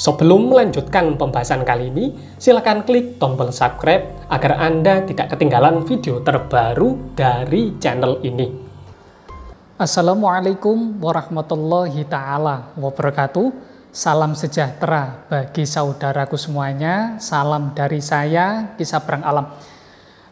Sebelum melanjutkan pembahasan kali ini, silakan klik tombol subscribe agar Anda tidak ketinggalan video terbaru dari channel ini. Assalamualaikum warahmatullahi taala wabarakatuh. Salam sejahtera bagi saudaraku semuanya. Salam dari saya, Kisah Perang Alam.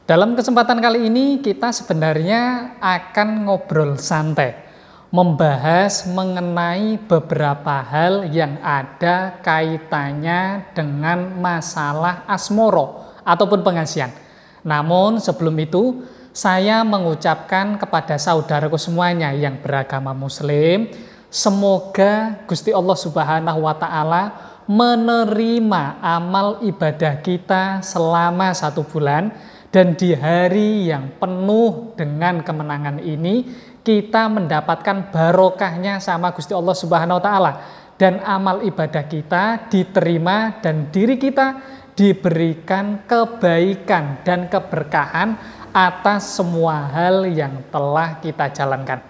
Dalam kesempatan kali ini kita sebenarnya akan ngobrol santai membahas mengenai beberapa hal yang ada kaitannya dengan masalah asmoro ataupun pengasihan. Namun sebelum itu, saya mengucapkan kepada saudaraku semuanya yang beragama muslim, semoga Gusti Allah Subhanahu wa taala menerima amal ibadah kita selama satu bulan dan di hari yang penuh dengan kemenangan ini kita mendapatkan barokahnya sama Gusti Allah Subhanahu wa taala dan amal ibadah kita diterima dan diri kita diberikan kebaikan dan keberkahan atas semua hal yang telah kita jalankan.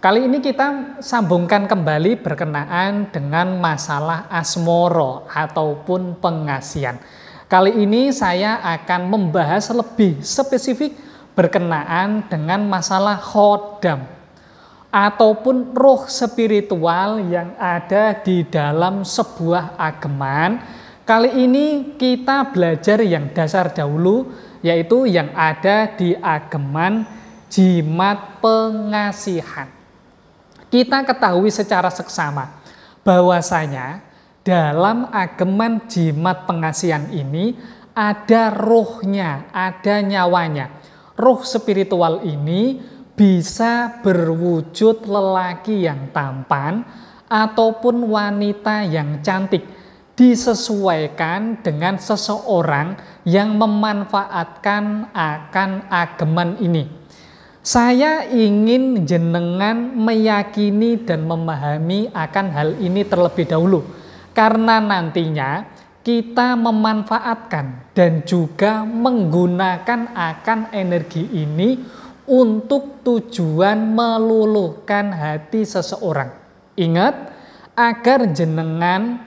Kali ini kita sambungkan kembali berkenaan dengan masalah asmoro ataupun pengasian. Kali ini saya akan membahas lebih spesifik berkenaan dengan masalah khodam ataupun roh spiritual yang ada di dalam sebuah ageman. Kali ini kita belajar yang dasar dahulu yaitu yang ada di ageman jimat pengasihan. Kita ketahui secara seksama bahwasanya dalam ageman jimat pengasihan ini ada rohnya, ada nyawanya. Ruh spiritual ini bisa berwujud lelaki yang tampan ataupun wanita yang cantik disesuaikan dengan seseorang yang memanfaatkan akan ageman ini. Saya ingin jenengan meyakini dan memahami akan hal ini terlebih dahulu, karena nantinya kita memanfaatkan dan juga menggunakan akan energi ini untuk tujuan meluluhkan hati seseorang. Ingat, agar jenengan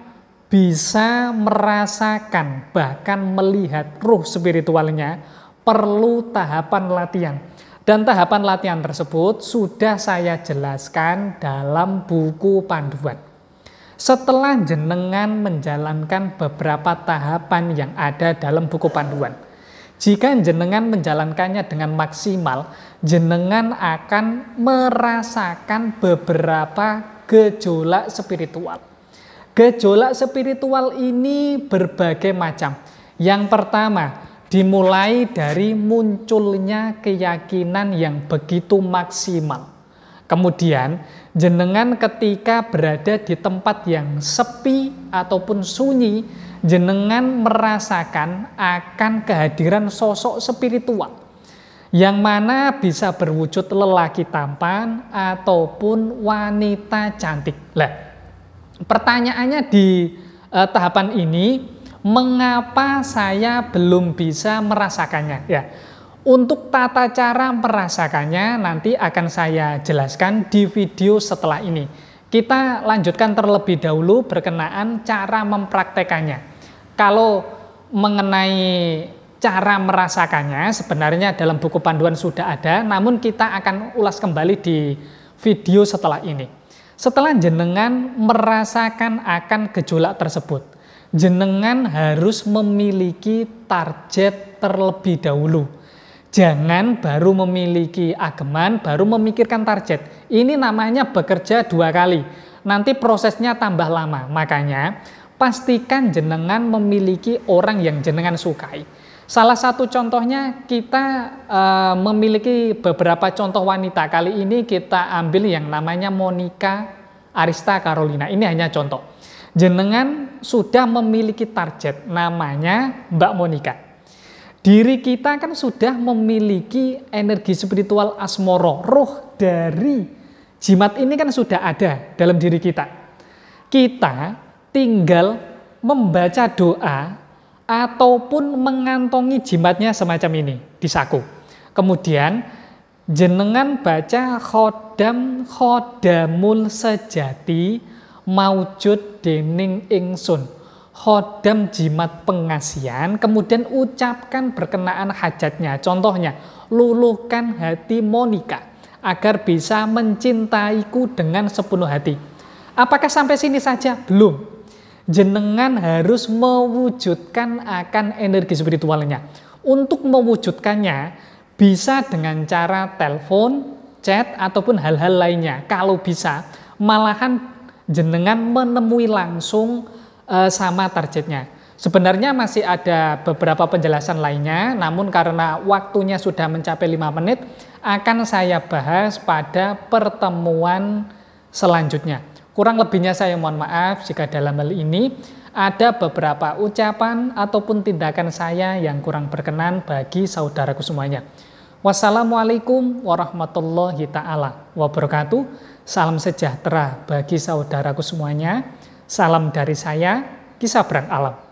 bisa merasakan bahkan melihat ruh spiritualnya perlu tahapan latihan. Dan tahapan latihan tersebut sudah saya jelaskan dalam buku panduan setelah jenengan menjalankan beberapa tahapan yang ada dalam buku panduan. Jika jenengan menjalankannya dengan maksimal, jenengan akan merasakan beberapa gejolak spiritual. Gejolak spiritual ini berbagai macam. Yang pertama, dimulai dari munculnya keyakinan yang begitu maksimal. Kemudian, jenengan ketika berada di tempat yang sepi ataupun sunyi, jenengan merasakan akan kehadiran sosok spiritual yang mana bisa berwujud lelaki tampan ataupun wanita cantik. Lah, pertanyaannya di eh, tahapan ini, mengapa saya belum bisa merasakannya? Ya, untuk tata cara merasakannya nanti akan saya jelaskan di video setelah ini. Kita lanjutkan terlebih dahulu berkenaan cara mempraktekannya. Kalau mengenai cara merasakannya sebenarnya dalam buku panduan sudah ada, namun kita akan ulas kembali di video setelah ini. Setelah jenengan merasakan akan gejolak tersebut, jenengan harus memiliki target terlebih dahulu Jangan baru memiliki ageman, baru memikirkan target. Ini namanya bekerja dua kali. Nanti prosesnya tambah lama. Makanya, pastikan jenengan memiliki orang yang jenengan sukai. Salah satu contohnya kita e, memiliki beberapa contoh wanita. Kali ini kita ambil yang namanya Monica Arista Carolina. Ini hanya contoh. Jenengan sudah memiliki target namanya Mbak Monica. Diri kita kan sudah memiliki energi spiritual asmoro, roh dari jimat ini kan sudah ada dalam diri kita. Kita tinggal membaca doa ataupun mengantongi jimatnya semacam ini di saku. Kemudian jenengan baca khodam khodamul sejati maujud dening ingsun Hodam jimat pengasihan, kemudian ucapkan berkenaan hajatnya. Contohnya, luluhkan hati Monica agar bisa mencintaiku dengan sepenuh hati. Apakah sampai sini saja? Belum. Jenengan harus mewujudkan akan energi spiritualnya. Untuk mewujudkannya, bisa dengan cara telepon, chat, ataupun hal-hal lainnya. Kalau bisa, malahan jenengan menemui langsung uh, sama targetnya. Sebenarnya masih ada beberapa penjelasan lainnya, namun karena waktunya sudah mencapai 5 menit, akan saya bahas pada pertemuan selanjutnya. Kurang lebihnya saya mohon maaf jika dalam hal ini ada beberapa ucapan ataupun tindakan saya yang kurang berkenan bagi saudaraku semuanya. Wassalamualaikum warahmatullahi taala wabarakatuh. Salam sejahtera bagi saudaraku semuanya. Salam dari saya, Kisah Perang Alam.